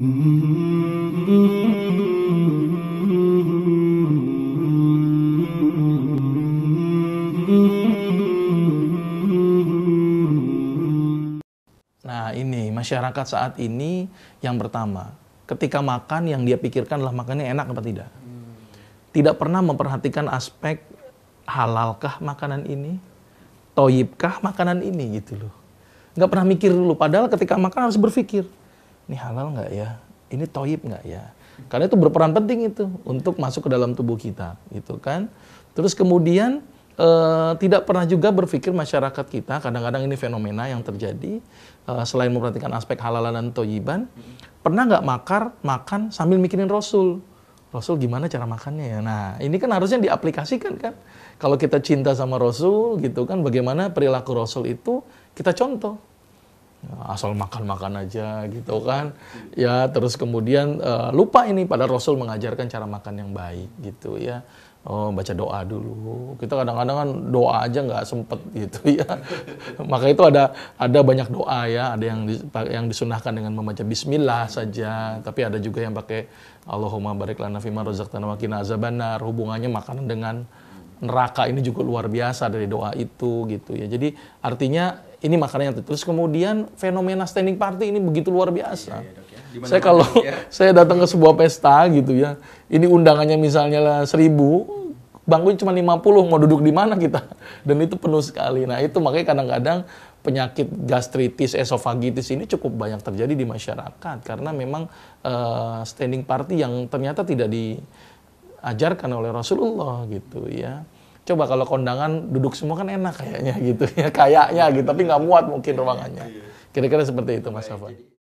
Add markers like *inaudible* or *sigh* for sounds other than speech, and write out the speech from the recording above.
Nah, ini masyarakat saat ini yang pertama, ketika makan yang dia pikirkan adalah makannya enak apa tidak. Tidak pernah memperhatikan aspek halalkah makanan ini, toyibkah makanan ini gitu loh. Nggak pernah mikir dulu, padahal ketika makan harus berpikir ini halal nggak ya? Ini toyib nggak ya? Karena itu berperan penting itu untuk masuk ke dalam tubuh kita, gitu kan? Terus kemudian e, tidak pernah juga berpikir masyarakat kita, kadang-kadang ini fenomena yang terjadi e, selain memperhatikan aspek halal dan toyiban, pernah nggak makar makan sambil mikirin Rasul? Rasul gimana cara makannya ya? Nah, ini kan harusnya diaplikasikan kan? Kalau kita cinta sama Rasul gitu kan, bagaimana perilaku Rasul itu kita contoh asal makan-makan aja gitu kan ya terus kemudian uh, lupa ini pada Rasul mengajarkan cara makan yang baik gitu ya oh baca doa dulu kita kadang-kadang kan doa aja nggak sempet gitu *laughs* ya maka itu ada ada banyak doa ya ada yang di, yang disunahkan dengan membaca Bismillah saja tapi ada juga yang pakai Allahumma barik lana fima razaqtana wa azabanar hubungannya makanan dengan neraka ini juga luar biasa dari doa itu gitu ya jadi artinya ini yang terus kemudian fenomena standing party ini begitu luar biasa. Ya, ya, dok, ya. saya kalau gitu ya. *laughs* saya datang ke sebuah pesta gitu ya, ini undangannya misalnya lah seribu, bangku cuma 50 mau duduk di mana kita *laughs* dan itu penuh sekali. Nah itu makanya kadang-kadang penyakit gastritis, esofagitis ini cukup banyak terjadi di masyarakat karena memang uh, standing party yang ternyata tidak diajarkan oleh Rasulullah gitu ya. Coba kalau kondangan duduk semua kan enak kayaknya gitu ya, *laughs* kayaknya gitu, tapi nggak muat mungkin ruangannya. Iya, iya. Kira-kira seperti itu Mas Safa.